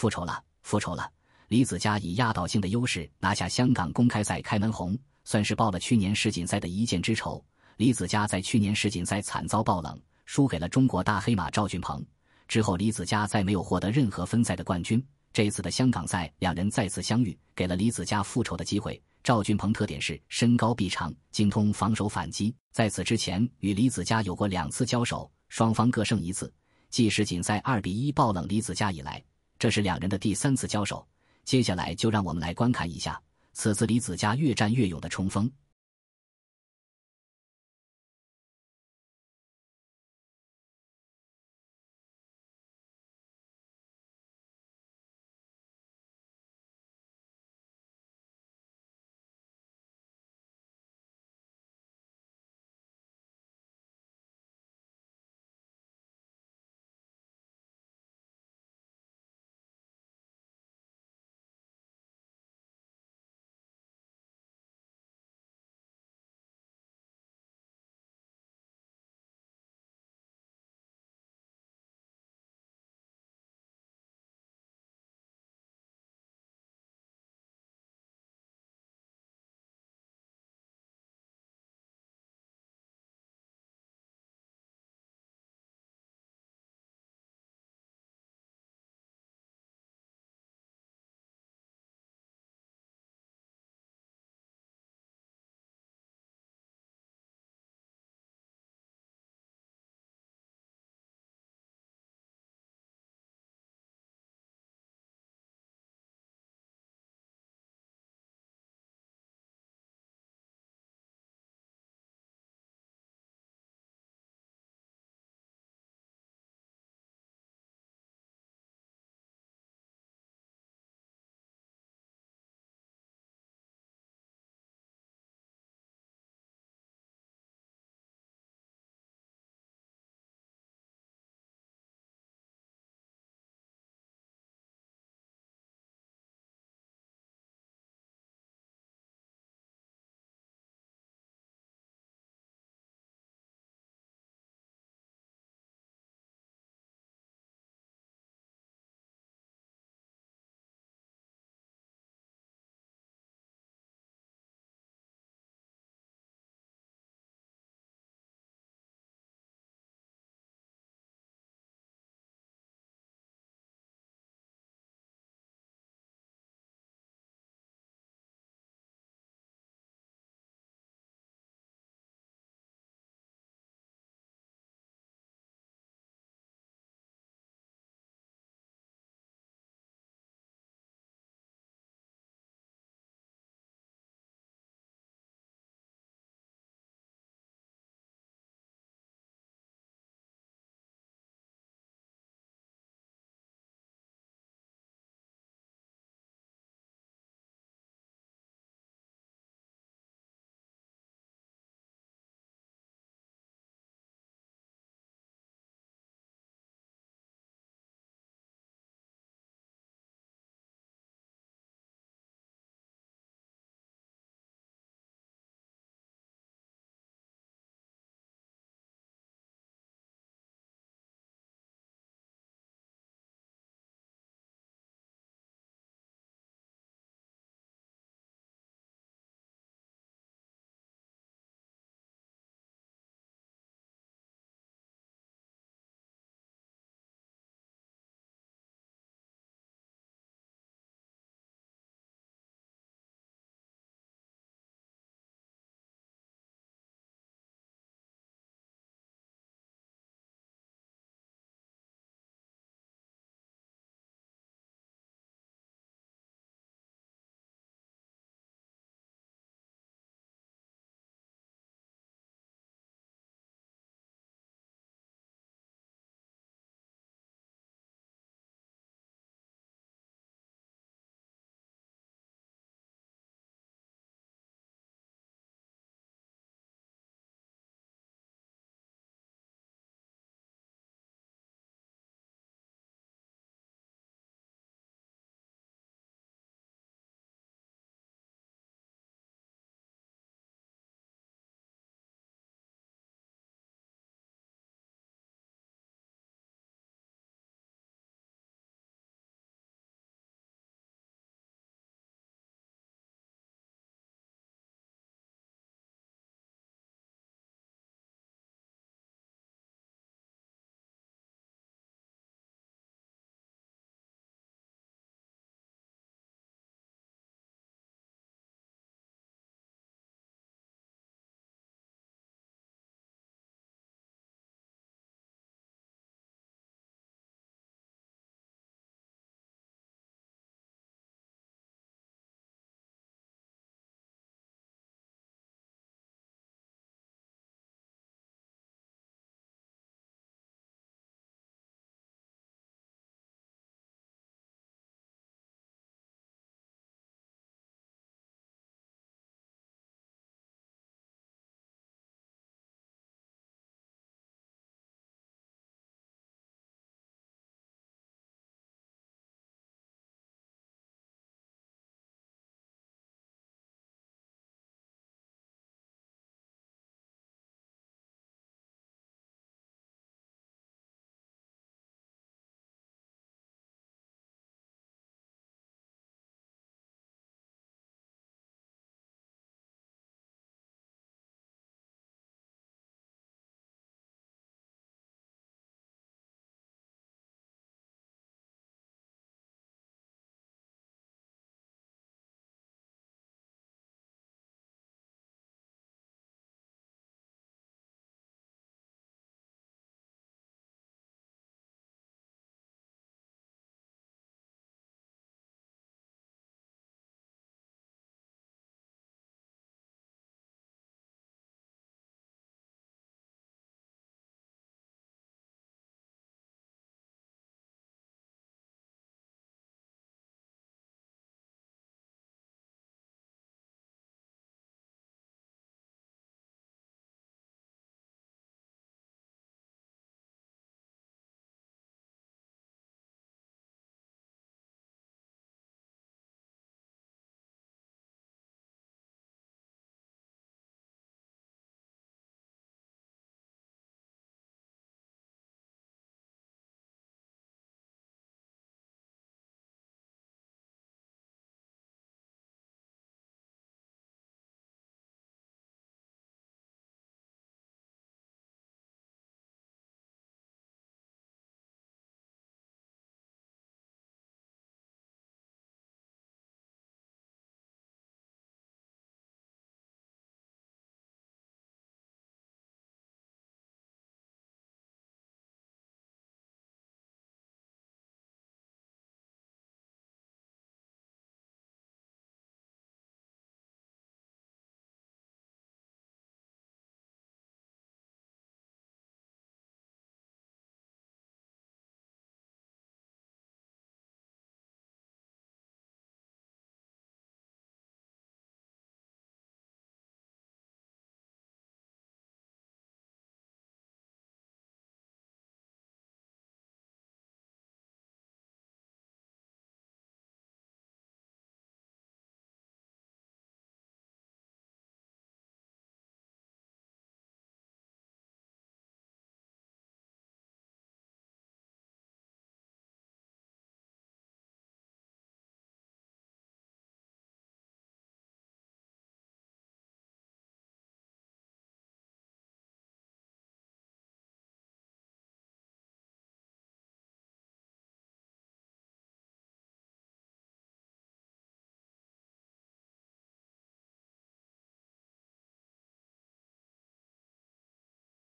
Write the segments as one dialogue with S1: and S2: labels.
S1: 复仇了，复仇了！李子嘉以压倒性的优势拿下香港公开赛开门红，算是报了去年世锦赛的一箭之仇。李子嘉在去年世锦赛惨遭爆冷，输给了中国大黑马赵俊鹏。之后，李子嘉再没有获得任何分赛的冠军。这次的香港赛，两人再次相遇，给了李子嘉复仇的机会。赵俊鹏特点是身高臂长，精通防守反击。在此之前，与李子嘉有过两次交手，双方各胜一次。继世锦赛二比一爆冷李子嘉以来。这是两人的第三次交手，接下来就让我们来观看一下此次李子嘉越战
S2: 越
S3: 勇的冲锋。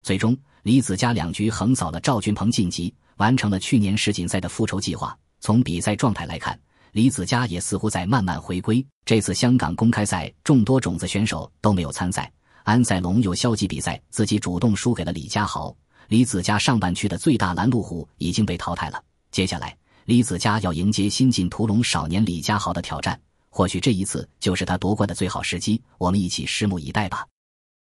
S3: 最终，李子嘉两局
S1: 横扫了赵俊鹏晋级，完成了去年世锦赛的复仇计划。从比赛状态来看，李子嘉也似乎在慢慢回归。这次香港公开赛众多种子选手都没有参赛，安塞龙有消极比赛，自己主动输给了李佳豪。李子嘉上半区的最大拦路虎已经被淘汰了，接下来李子嘉要迎接新晋屠龙少年李佳豪的挑战。或许这一次就是他夺冠的最好时机，我们一起
S2: 拭目以待吧。